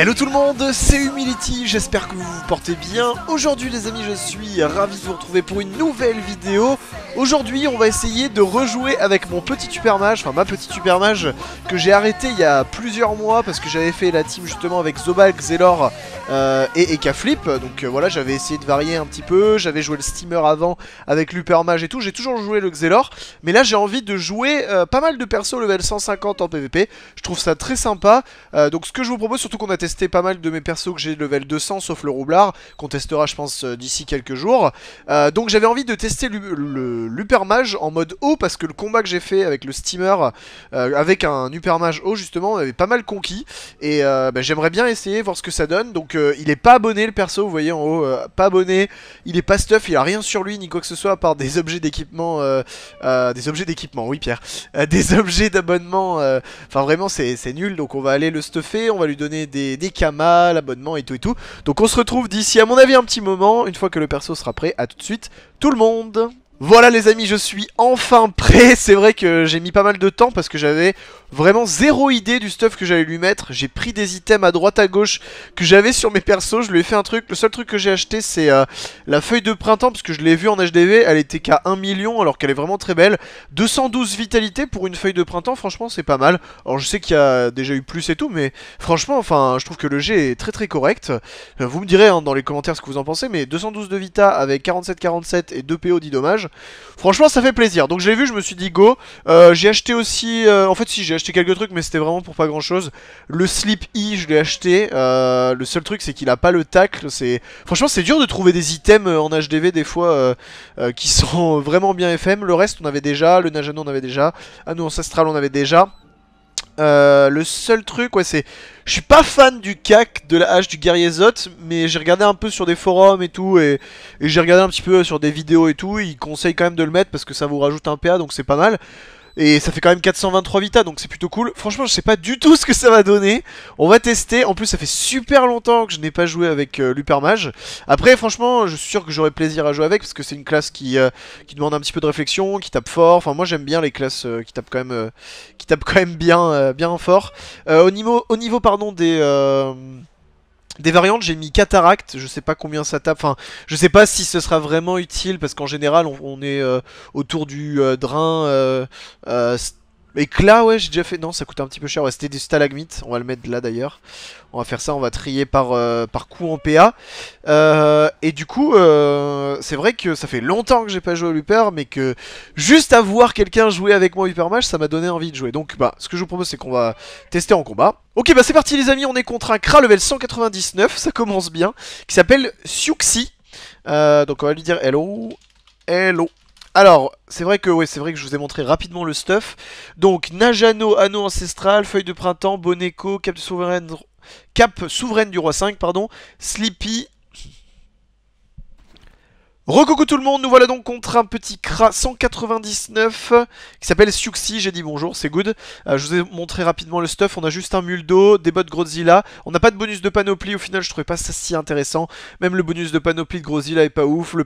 Hello tout le monde, c'est Humility, j'espère que vous vous portez bien. Aujourd'hui les amis, je suis ravi de vous retrouver pour une nouvelle vidéo. Aujourd'hui on va essayer de rejouer avec mon petit supermage, enfin ma petite supermage que j'ai arrêté il y a plusieurs mois parce que j'avais fait la team justement avec Zobal, Xelor euh, et Ekaflip. Donc euh, voilà, j'avais essayé de varier un petit peu, j'avais joué le steamer avant avec l'upermage et tout, j'ai toujours joué le Xelor. Mais là j'ai envie de jouer euh, pas mal de persos level 150 en PvP, je trouve ça très sympa. donc ce que je vous propose, surtout qu'on a testé testé pas mal de mes persos que j'ai level 200, sauf le roublard, qu'on testera je pense euh, d'ici quelques jours. Euh, donc j'avais envie de tester le l'Upermage en mode haut, parce que le combat que j'ai fait avec le steamer, euh, avec un Upermage haut justement, avait pas mal conquis. Et bah, j'aimerais bien essayer, voir ce que ça donne. Donc il est pas abonné le perso, vous voyez en haut, pas abonné, il est pas stuff, il a rien sur lui, ni quoi que ce soit, à part des objets d'équipement, des objets d'équipement, oui Pierre, des objets d'abonnement, enfin vraiment c'est nul, donc on va aller le stuffer, on va lui donner des des, camas, l'abonnement et tout et tout. Donc on se retrouve d'ici à mon avis un petit moment, une fois que le perso sera prêt, à tout de suite tout le monde voilà les amis, je suis enfin prêt, c'est vrai que j'ai mis pas mal de temps parce que j'avais vraiment zéro idée du stuff que j'allais lui mettre J'ai pris des items à droite à gauche que j'avais sur mes persos, je lui ai fait un truc, le seul truc que j'ai acheté c'est euh, la feuille de printemps Parce que je l'ai vue en HDV, elle était qu'à 1 million alors qu'elle est vraiment très belle 212 vitalité pour une feuille de printemps, franchement c'est pas mal Alors je sais qu'il y a déjà eu plus et tout mais franchement enfin je trouve que le G est très très correct Vous me direz hein, dans les commentaires ce que vous en pensez mais 212 de vita avec 47-47 et 2 PO dit dommage Franchement, ça fait plaisir. Donc je l'ai vu, je me suis dit go. Euh, j'ai acheté aussi... Euh, en fait, si, j'ai acheté quelques trucs, mais c'était vraiment pour pas grand-chose. Le Slip E, je l'ai acheté. Euh, le seul truc, c'est qu'il a pas le tacle. C'est Franchement, c'est dur de trouver des items en HDV, des fois, qui sont vraiment bien FM. Le reste, on avait déjà. Le Najano, on avait déjà. Ah Ancestral, on avait déjà. Euh, le seul truc, ouais, c'est... Je suis pas fan du cac de la hache du guerrier Zot, mais j'ai regardé un peu sur des forums et tout, et, j'ai regardé un petit peu sur des vidéos et tout, ils conseillent quand même de le mettre parce que ça vous rajoute un PA, donc c'est pas mal. Et ça fait quand même 423 vita, donc c'est plutôt cool. Franchement, je sais pas du tout ce que ça va donner. On va tester. En plus, ça fait super longtemps que je n'ai pas joué avec euh, l'Upermage. Après, franchement, je suis sûr que j'aurai plaisir à jouer avec, parce que c'est une classe qui, euh, demande un petit peu de réflexion, qui tape fort. Enfin, moi, j'aime bien les classes euh, qui tapent quand même, qui tapent quand même bien, bien fort. au niveau, au niveau, pardon, des... Des variantes, j'ai mis cataracte, je sais pas combien ça tape, enfin, je sais pas si ce sera vraiment utile, parce qu'en général, on, est euh, autour du euh, drain euh, et là, ouais, j'ai déjà fait... Non, ça coûte un petit peu cher. Ouais, c'était des stalagmites. On va le mettre là, d'ailleurs. On va faire ça. On va trier par, euh, par coup en PA. Euh, et du coup, euh, c'est vrai que ça fait longtemps que j'ai pas joué à Looper. Mais que juste à voir quelqu'un jouer avec moi hyper Match, ça m'a donné envie de jouer. Donc, bah, ce que je vous propose, c'est qu'on va tester en combat. Ok, bah c'est parti, les amis. On est contre un Kra level 199. Ça commence bien. Qui s'appelle Suxi. donc, on va lui dire hello. Hello. Alors, c'est vrai que c'est vrai que je vous ai montré rapidement le stuff. Donc, Najano, anneau ancestral, feuille de printemps, Boneco, cap souveraine, cap souveraine du roi 5, pardon, Sleepy, Recoucou tout le monde, nous voilà donc contre un petit Kra 199 qui s'appelle Suxi, j'ai dit bonjour, c'est good. Euh, je vous ai montré rapidement le stuff, on a juste un Muldo, des bottes Grozilla, on n'a pas de bonus de panoplie, au final je trouvais pas ça si intéressant. Même le bonus de panoplie de Grozilla est pas ouf, le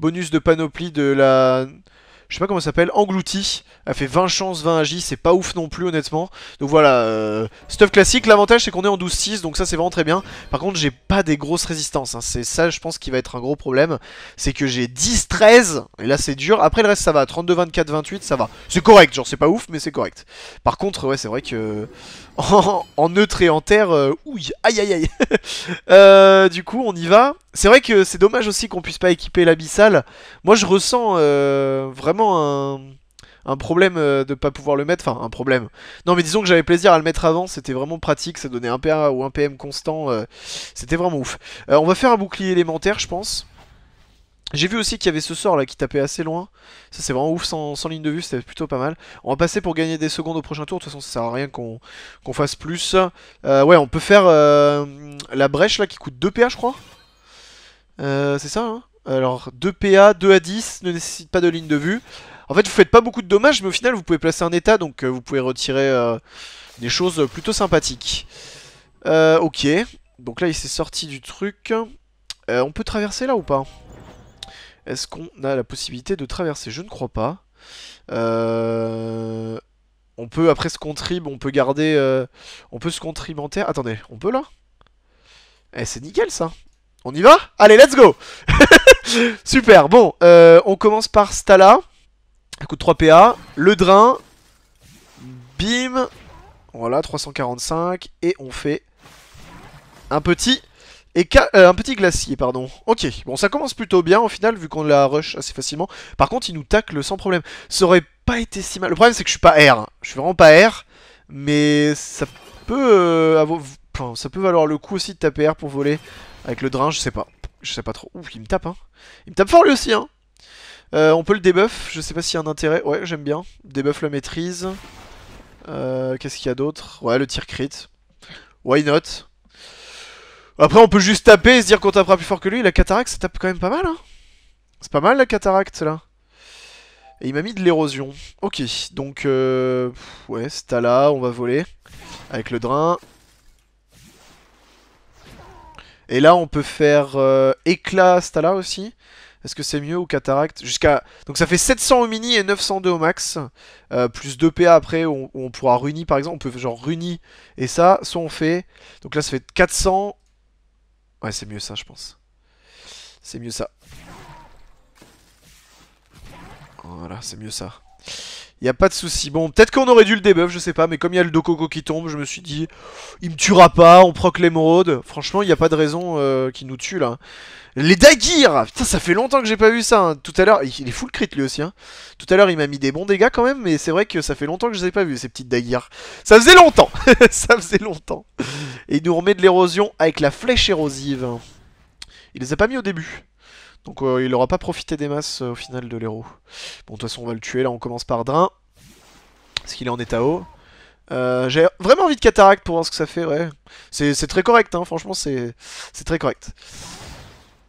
bonus de panoplie de la je sais pas comment ça s'appelle, Englouti, a fait 20 chances, 20 agi, c'est pas ouf non plus honnêtement. Donc voilà, euh, stuff classique, l'avantage c'est qu'on est en 12-6, donc ça c'est vraiment très bien. Par contre j'ai pas des grosses résistances, hein. c'est ça je pense qui va être un gros problème, c'est que j'ai 10-13, et là c'est dur, après le reste ça va, 32-24-28 ça va. C'est correct, genre c'est pas ouf mais c'est correct. Par contre ouais c'est vrai que en, neutre et en terre, euh, ouille, aïe aïe aïe. Euh, du coup on y va, c'est vrai que c'est dommage aussi qu'on puisse pas équiper l'abyssal. Moi, je ressens euh, vraiment un, problème euh, de pas pouvoir le mettre. Enfin, un problème. Non, mais disons que j'avais plaisir à le mettre avant. C'était vraiment pratique. Ça donnait un PA ou un PM constant. Euh, c'était vraiment ouf. on va faire un bouclier élémentaire, je pense. J'ai vu aussi qu'il y avait ce sort là qui tapait assez loin. Ça c'est vraiment ouf sans, ligne de vue, c'était plutôt pas mal. On va passer pour gagner des secondes au prochain tour. De toute façon, ça sert à rien qu'on fasse plus. ouais, on peut faire la brèche là qui coûte 2 PA, je crois. Euh, c'est ça, hein Alors, 2 PA, 2 à 10, ne nécessite pas de ligne de vue. En fait, vous faites pas beaucoup de dommages, mais au final, vous pouvez placer un état, donc euh, vous pouvez retirer euh, des choses plutôt sympathiques. ok, donc là, il s'est sorti du truc. on peut traverser là ou pas Est-ce qu'on a la possibilité de traverser Je ne crois pas. On peut, après ce contrib, on peut garder... on peut se contrib Attendez, on peut là Eh, c'est nickel ça on y va Allez, let's go Super, bon, euh, on commence par Stala. à coup de 3 PA. Le drain. Bim. Voilà, 345. Et on fait un petit... Et euh, un petit glacier, pardon. Ok, bon, ça commence plutôt bien au final, vu qu'on la rush assez facilement. Par contre, il nous tacle sans problème. Ça aurait pas été si mal. Le problème, c'est que je suis pas R. Hein. Je suis vraiment pas R. Mais ça peut euh, ça peut valoir le coup aussi de taper R pour voler avec le drain, je sais pas. Je sais pas trop. Ouh il me tape, hein. Il me tape fort lui aussi, hein. Euh, on peut le debuff, je sais pas s'il y a un intérêt. Ouais, j'aime bien. Debuff la maîtrise. Euh, qu'est-ce qu'il y a d'autre Ouais, le tir crit. Why not Après, on peut juste taper et se dire qu'on tapera plus fort que lui. La cataracte, ça tape quand même pas mal, hein. C'est pas mal la cataracte, là. Et il m'a mis de l'érosion. Ok, donc... Euh, ouais, c'est là, on va voler. Avec le drain. Et là, on peut faire euh, éclat Stala aussi. Est-ce que c'est mieux ou cataracte Jusqu'à Donc ça fait 700 au mini et 902 au max. Euh, plus 2 PA après, on, on pourra runi par exemple. On peut genre runi et ça. Soit on fait... Donc là, ça fait 400... Ouais, c'est mieux ça, je pense. C'est mieux ça. Voilà, c'est mieux ça. Il a pas de souci. Bon, peut-être qu'on aurait dû le debuff, je sais pas, mais comme il y a le Dococo qui tombe, je me suis dit, il me tuera pas, on proc l'émeraude. Franchement, il n'y a pas de raison euh, qu'il nous tue là. Les Daguir Putain, ça fait longtemps que j'ai pas vu ça. Hein. Tout à l'heure, il est full crit lui aussi. Hein. Tout à l'heure, il m'a mis des bons dégâts quand même, mais c'est vrai que ça fait longtemps que je les ai pas vus, ces petites Daguir. Ça faisait longtemps Ça faisait longtemps Et il nous remet de l'érosion avec la flèche érosive. Il les a pas mis au début. Donc euh, il aura pas profité des masses euh, au final de l'héros. Bon, de toute façon, on va le tuer. Là, on commence par Drain. Parce qu'il est en état haut. Euh, j'ai vraiment envie de cataracte pour voir ce que ça fait, ouais. C'est très correct, hein, franchement, c'est très correct.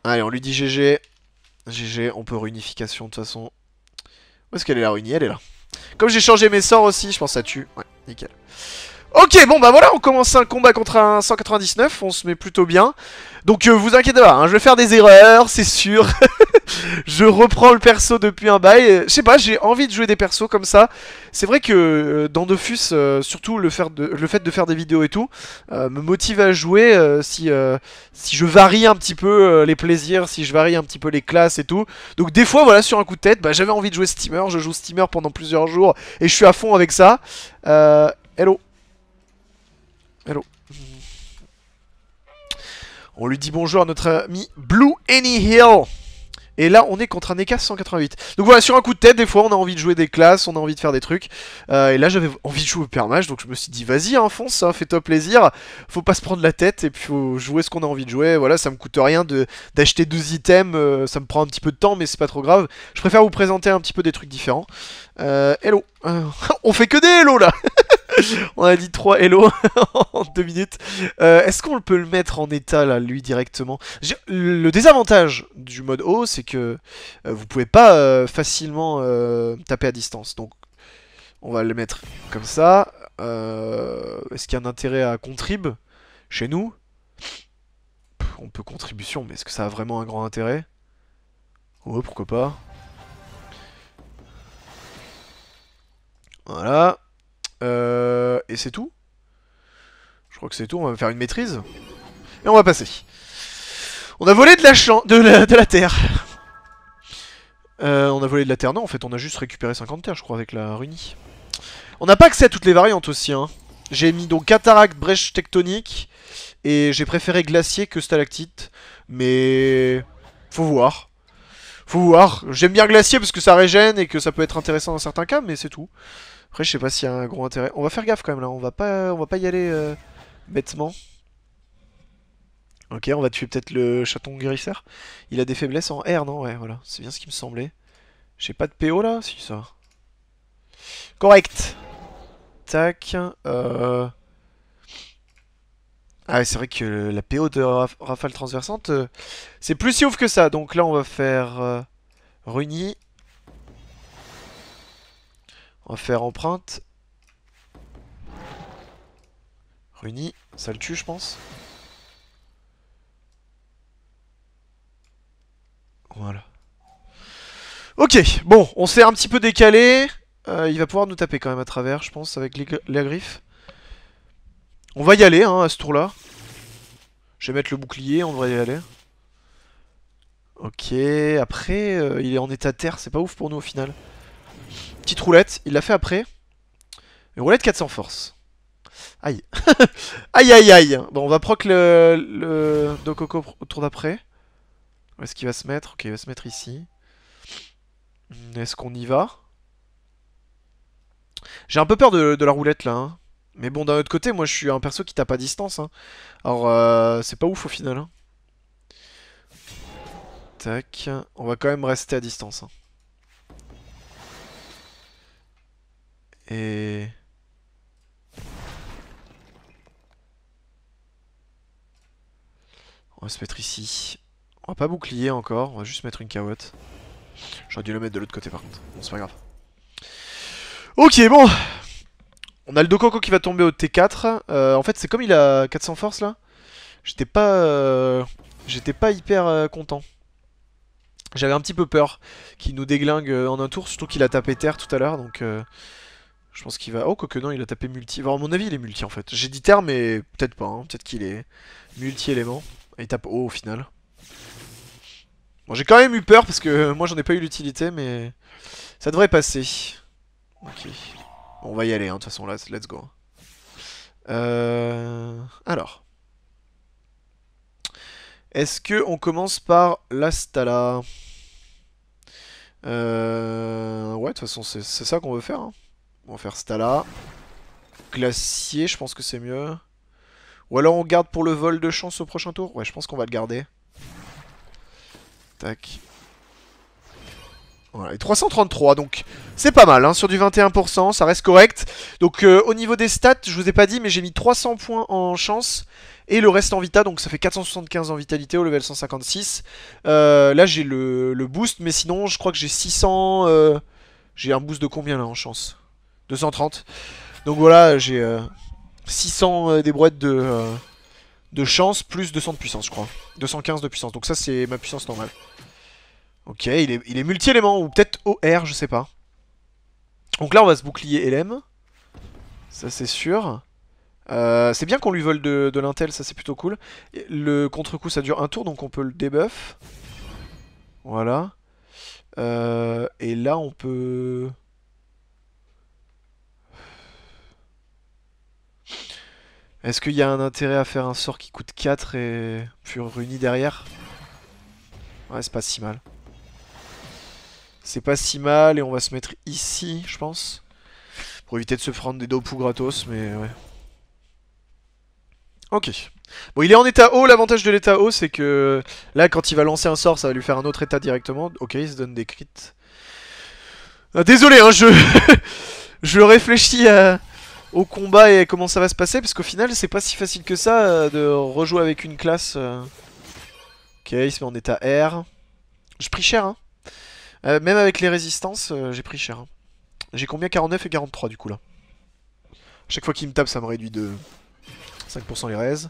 Allez, on lui dit GG. GG, on peut réunification de toute façon. Où est-ce qu'elle est la réunie Elle est là. Comme j'ai changé mes sorts aussi, je pense que ça tue. Ouais, nickel. Ok, bon bah voilà, on commence un combat contre un 199, on se met plutôt bien. Donc euh, vous inquiétez pas, hein, je vais faire des erreurs, c'est sûr. je reprends le perso depuis un bail. Je sais pas, j'ai envie de jouer des persos comme ça. C'est vrai que euh, dans Dofus, euh, surtout le, faire le, fait de faire des vidéos et tout, me motive à jouer si, si je varie un petit peu les plaisirs, si je varie un petit peu les classes et tout. Donc des fois, voilà, sur un coup de tête, bah, j'avais envie de jouer Steamer, je joue Steamer pendant plusieurs jours et je suis à fond avec ça. hello Hello. On lui dit bonjour à notre ami Blue Any Hill. Et là, on est contre un EK 188. Donc voilà, sur un coup de tête, des fois, on a envie de jouer des classes, on a envie de faire des trucs. Euh, et là, j'avais envie de jouer au permage, donc je me suis dit, vas-y, hein, fonce, ça hein, fais-toi plaisir. Faut pas se prendre la tête, et puis faut jouer ce qu'on a envie de jouer. Voilà, ça me coûte rien d'acheter 12 deux items, euh, ça me prend un petit peu de temps, mais c'est pas trop grave. Je préfère vous présenter un petit peu des trucs différents. Euh, hello. on fait que des hello, là on a dit 3 hello en 2 minutes. Euh, est-ce qu'on peut le mettre en état, là, lui, directement Le désavantage du mode haut, c'est que euh, vous pouvez pas euh, facilement taper à distance. Donc, on va le mettre comme ça. est-ce qu'il y a un intérêt à contrib chez nous On peut contribution, mais est-ce que ça a vraiment un grand intérêt Ouais, pourquoi pas. Voilà. Euh, et c'est tout Je crois que c'est tout, on va faire une maîtrise. Et on va passer. On a volé de la, de de la terre euh, on a volé de la terre, non en fait on a juste récupéré 50 terres je crois avec la runie On n'a pas accès à toutes les variantes aussi hein. J'ai mis donc cataracte, brèche tectonique Et j'ai préféré glacier que stalactite Mais... Faut voir Faut voir, j'aime bien glacier parce que ça régène et que ça peut être intéressant dans certains cas mais c'est tout après, je sais pas s'il y a un gros intérêt. On va faire gaffe quand même là, on va pas, on va pas y aller euh, bêtement. Ok, on va tuer peut-être le chaton guérisseur. Il a des faiblesses en R, non Ouais, voilà, c'est bien ce qui me semblait. J'ai pas de PO là Si, ça. Correct Tac. Euh... Ah c'est vrai que la PO de Rafale Transversante, euh, c'est plus si ouf que ça. Donc là, on va faire euh, on va faire empreinte. Runi, ça le tue, je pense. Voilà. Ok, bon, on s'est un petit peu décalé. Euh, il va pouvoir nous taper quand même à travers, je pense, avec la griffe. On va y aller, hein, à ce tour-là. Je vais mettre le bouclier, on devrait y aller. Ok, après, euh, il est en état terre, c'est pas ouf pour nous au final. Petite roulette, il l'a fait après. Une roulette 400 force. Aïe. aïe aïe aïe. Bon, on va proc le, le coco au tour d'après. Où est-ce qu'il va se mettre Ok, il va se mettre ici. Hmm, est-ce qu'on y va J'ai un peu peur de, la roulette là. Hein. Mais bon, d'un autre côté, moi je suis un perso qui tape à distance. Hein. Alors, euh, c'est pas ouf au final. Hein. Tac. On va quand même rester à distance. Et... On va se mettre ici. On va pas bouclier encore, on va juste mettre une caouette. J'aurais dû le mettre de l'autre côté par contre. Bon, c'est pas grave. Ok, bon On a le coco qui va tomber au T4. Euh, en fait, c'est comme il a 400 forces là. J'étais pas... Euh, j'étais pas hyper euh, content. J'avais un petit peu peur qu'il nous déglingue en un tour, surtout qu'il a tapé terre tout à l'heure, donc... Je pense qu'il va... Oh, que non, il a tapé multi. Enfin, à mon avis, il est multi, en fait. J'ai dit terre mais peut-être pas. Hein. Peut-être qu'il est multi-élément. Il tape O au final. Bon, j'ai quand même eu peur, parce que euh, moi, j'en ai pas eu l'utilité, mais... Ça devrait passer. Ok. Bon, on va y aller, hein, de toute façon, là, let's go. Euh... Alors. Est-ce que on commence par l'Astala euh... Ouais, de toute façon, c'est ça qu'on veut faire. Hein. On va faire Stala. Glacier, je pense que c'est mieux. Ou alors on garde pour le vol de chance au prochain tour Ouais, je pense qu'on va le garder. Tac. Voilà, et 333, donc c'est pas mal, hein, sur du 21%, ça reste correct. Donc euh, au niveau des stats, je vous ai pas dit, mais j'ai mis 300 points en chance, et le reste en vita, donc ça fait 475 en vitalité au level 156. Euh, là j'ai le, boost, mais sinon je crois que j'ai 600... Euh, j'ai un boost de combien là en chance 230. Donc voilà, j'ai 600 euh, euh, des brouettes de, euh, de chance plus 200 de puissance, je crois. 215 de puissance. Donc ça, c'est ma puissance normale. Ok, il est, multi-élément ou peut-être OR, je sais pas. Donc là, on va se bouclier LM. Ça, c'est sûr. c'est bien qu'on lui vole de, l'intel, ça c'est plutôt cool. Le contre-coup ça dure un tour donc on peut le debuff. Voilà. et là on peut... Est-ce qu'il y a un intérêt à faire un sort qui coûte 4 et puis runi derrière Ouais, c'est pas si mal. C'est pas si mal et on va se mettre ici, je pense. Pour éviter de se prendre des dopous gratos, mais ouais. Ok. Bon, il est en état haut. L'avantage de l'état haut, c'est que là, quand il va lancer un sort, ça va lui faire un autre état directement. Ok, il se donne des crits. Ah, désolé, hein, je... je réfléchis à au combat et comment ça va se passer, parce qu'au final, c'est pas si facile que ça euh, de rejouer avec une classe. Ok, euh, il se met en état R. J'ai pris cher, hein. Euh, même avec les résistances, j'ai pris cher. Hein. J'ai combien 49 et 43 du coup là. Chaque fois qu'il me tape, ça me réduit de 5% les res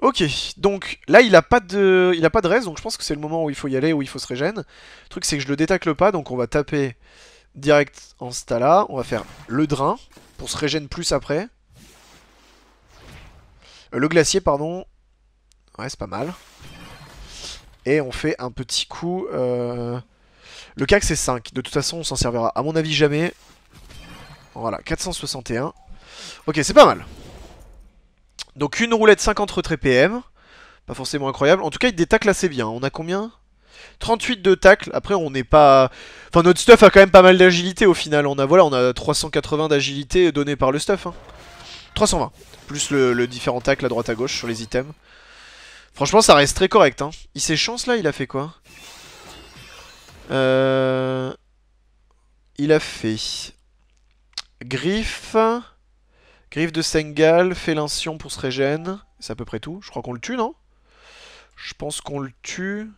Ok, donc là il a pas de il a pas de donc je pense que c'est le moment où il faut y aller, où il faut se régène. Le truc c'est que je le détacle pas, donc on va taper direct en stala, on va faire le drain pour se régène plus après. Euh, le glacier, pardon. Ouais, c'est pas mal. Et on fait un petit coup. Euh, le CAC, c'est 5. De toute façon, on s'en servira, à mon avis, jamais. Voilà, 461. Ok, c'est pas mal. Donc une roulette 50 retrait PM. Pas forcément incroyable. En tout cas, il détacle assez bien. On a combien 38 de tacle. Après, on n'est pas. Enfin, notre stuff a quand même pas mal d'agilité au final. On a, voilà, on a 380 d'agilité donnée par le stuff. 320. Hein. Plus le, différent tacle à droite à gauche sur les items. Franchement, ça reste très correct. Hein. Il chance là, il a fait quoi euh, Il a fait. Griffe. Griffe de Sengal, Félincion pour se régène. C'est à peu près tout. Je crois qu'on le tue, non Je pense qu'on le tue.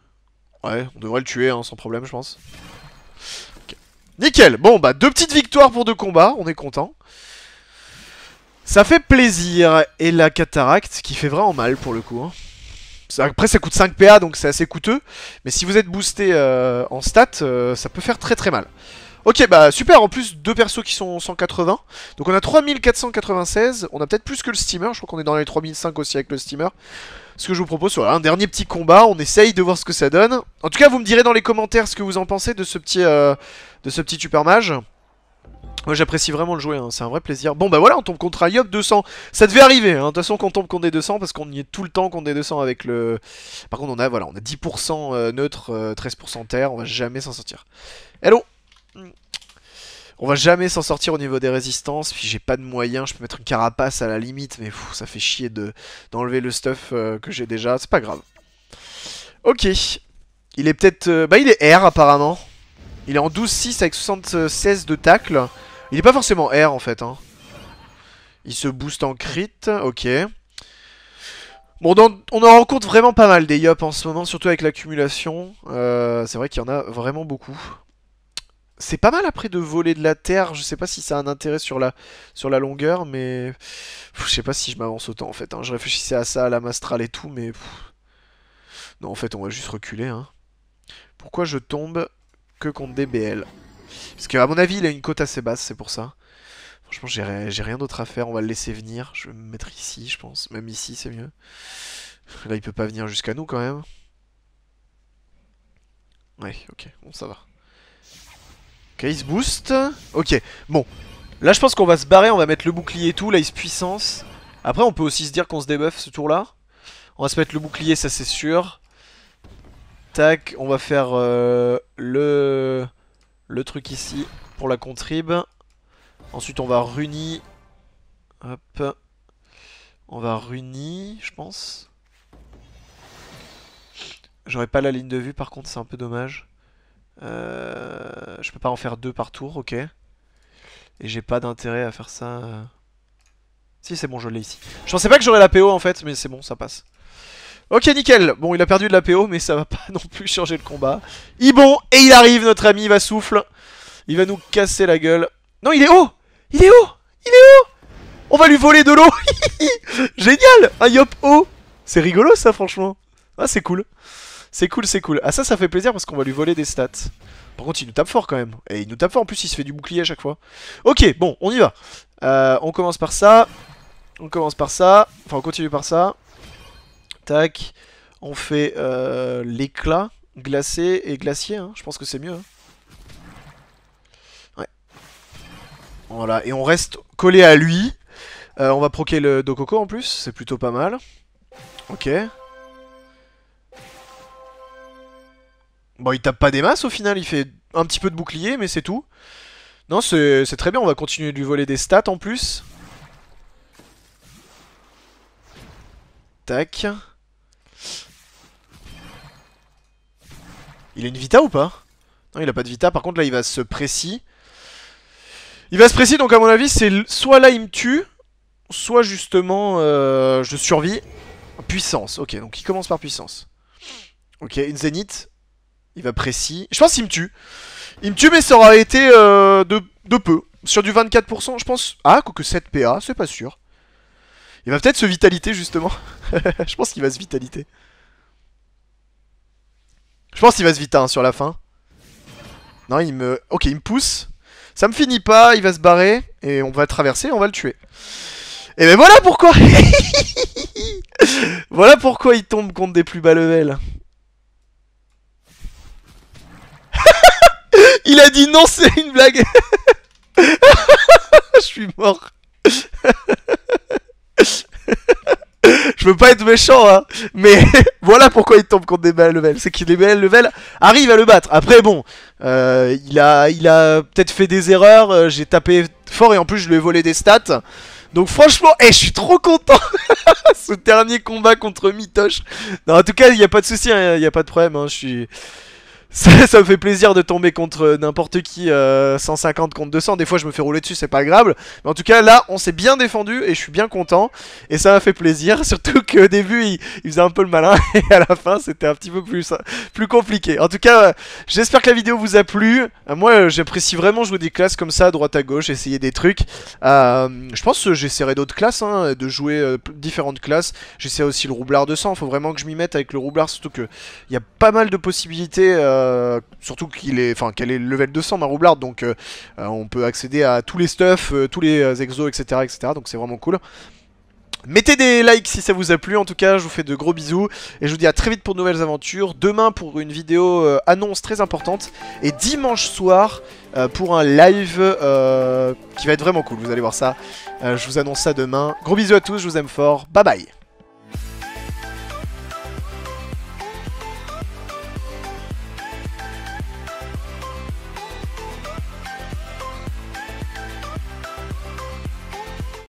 Ouais, on devrait le tuer hein, sans problème, je pense. Nickel Bon, bah, deux petites victoires pour deux combats, on est content. Ça fait plaisir. Et la cataracte, qui fait vraiment mal, pour le coup. Hein. Après, ça coûte 5 PA, donc c'est assez coûteux. Mais si vous êtes boosté euh, en stats, euh, ça peut faire très très mal. Ok, bah super, en plus, deux persos qui sont 180. Donc on a 3496, on a peut-être plus que le steamer, je crois qu'on est dans les 3005 aussi avec le steamer ce que je vous propose, voilà, un dernier petit combat, on essaye de voir ce que ça donne. En tout cas, vous me direz dans les commentaires ce que vous en pensez de ce petit, euh, de ce petit super mage. Moi j'apprécie vraiment le jouer, hein, c'est un vrai plaisir. Bon bah voilà, on tombe contre Aliop 200. Ça devait arriver, hein. de toute façon qu'on tombe contre des 200 parce qu'on y est tout le temps contre des 200 avec le... Par contre on a, voilà, on a 10% euh, neutre, 13% euh, terre, on va jamais s'en sortir. Hello on va jamais s'en sortir au niveau des résistances, puis j'ai pas de moyens, je peux mettre une carapace à la limite, mais ça fait chier d'enlever le stuff euh, que j'ai déjà, c'est pas grave. Ok, il est peut-être... Euh, bah il est R apparemment, il est en 12-6 avec 76 de tacle, il est pas forcément R en fait. Hein. Il se booste en crit, ok. Bon, on en rencontre vraiment pas mal des yop en ce moment, surtout avec l'accumulation. Euh, c'est vrai qu'il y en a vraiment beaucoup c'est pas mal après de voler de la terre. Je sais pas si ça a un intérêt sur la, sur la longueur, mais je sais pas si je m'avance autant en fait. Hein. Je réfléchissais à ça, à la mastral et tout, mais non, en fait, on va juste reculer. Hein. Pourquoi je tombe que contre des BL Parce qu'à mon avis, il a une côte assez basse, c'est pour ça. Franchement, j'ai rien d'autre à faire. On va le laisser venir. Je vais me mettre ici, je pense. Même ici, c'est mieux. Là, il peut pas venir jusqu'à nous quand même. Ouais, ok, bon, ça va. Case boost. Ok, bon. Là, je pense qu'on va se barrer, on va mettre le bouclier et tout, se puissance. Après, on peut aussi se dire qu'on se débuffe ce tour-là. On va se mettre le bouclier, ça c'est sûr. Tac, on va faire euh, le... le truc ici pour la contrib. Ensuite, on va runi. Hop. On va runi, je pense. J'aurais pas la ligne de vue, par contre, c'est un peu dommage. Euh, je peux pas en faire deux par tour, ok. Et j'ai pas d'intérêt à faire ça. Euh. Si, c'est bon, je l'ai ici. Je pensais pas que j'aurais la PO en fait, mais c'est bon, ça passe. Ok, nickel. Bon, il a perdu de la PO, mais ça va pas non plus changer le combat. bon, et il arrive, notre ami, il va souffle. Il va nous casser la gueule. Non, il est haut Il est haut Il est haut On va lui voler de l'eau Génial Un yop haut C'est rigolo ça, franchement. Ah, c'est cool. C'est cool, c'est cool. Ah ça, ça fait plaisir parce qu'on va lui voler des stats. Par contre, il nous tape fort quand même. Et il nous tape fort, en plus il se fait du bouclier à chaque fois. Ok, bon, on y va. Euh, on commence par ça. On commence par ça. Enfin, on continue par ça. Tac. On fait euh, l'éclat glacé et glacier. Hein. Je pense que c'est mieux. Hein. Ouais. Voilà, et on reste collé à lui. Euh, on va proquer le Dococo en plus, c'est plutôt pas mal. Ok. Bon, il tape pas des masses au final, il fait un petit peu de bouclier, mais c'est tout. Non, c'est très bien, on va continuer de lui voler des stats en plus. Tac. Il a une Vita ou pas Non, il a pas de Vita. Par contre, là, il va se précis. Il va se précis, donc à mon avis, c'est soit là, il me tue, soit justement, euh, je survis. Puissance, ok. Donc, il commence par puissance. Ok, une Zénith. Il va précis. Je pense qu'il me tue. Il me tue, mais ça aura été euh, de, peu. Sur du 24%, je pense... Ah, que 7 PA, c'est pas sûr. Il va peut-être se vitalité, justement. je pense qu'il va se vitalité. Je pense qu'il va se vita hein, sur la fin. Non, il me... Ok, il me pousse. Ça me finit pas, il va se barrer. Et on va traverser, on va le tuer. Et ben voilà pourquoi Voilà pourquoi il tombe contre des plus bas levels. Il a dit non, c'est une blague. Je suis mort. Je veux pas être méchant, hein, mais voilà pourquoi il tombe contre des belles level. C'est que les BL level arrive à le battre. Après, bon, euh, il a, il a peut-être fait des erreurs. Euh, j'ai tapé fort et en plus, je lui ai volé des stats. Donc franchement, eh, je suis trop content Ce dernier combat contre Mitoche. Non, en tout cas, il n'y a pas de souci, hein. il n'y a pas de problème. Hein. je suis... ça, me fait plaisir de tomber contre euh, n'importe qui 150 euh, contre 200. Des fois, je me fais rouler dessus, c'est pas grave. Mais en tout cas, là, on s'est bien défendu et je suis bien content. Et ça m'a fait plaisir. Surtout qu'au début, il, faisait un peu le malin et à la fin, c'était un petit peu plus, hein, plus compliqué. En tout cas, euh, j'espère que la vidéo vous a plu. moi, j'apprécie vraiment jouer des classes comme ça, à droite à gauche, essayer des trucs. je pense que j'essaierai d'autres classes, hein, de jouer différentes classes. J'essaie aussi le roublard de sang. Faut vraiment que je m'y mette avec le roublard, surtout qu'il y a pas mal de possibilités euh, surtout qu'il est, enfin, qu'elle est level 200 ma roublarde, donc euh, euh, on peut accéder à tous les stuff, tous les exos, etc., etc. Donc c'est vraiment cool. Mettez des likes si ça vous a plu, en tout cas je vous fais de gros bisous et je vous dis à très vite pour de nouvelles aventures, demain pour une vidéo annonce très importante et dimanche soir pour un live qui va être vraiment cool, vous allez voir ça, je vous annonce ça demain, gros bisous à tous, je vous aime fort, bye bye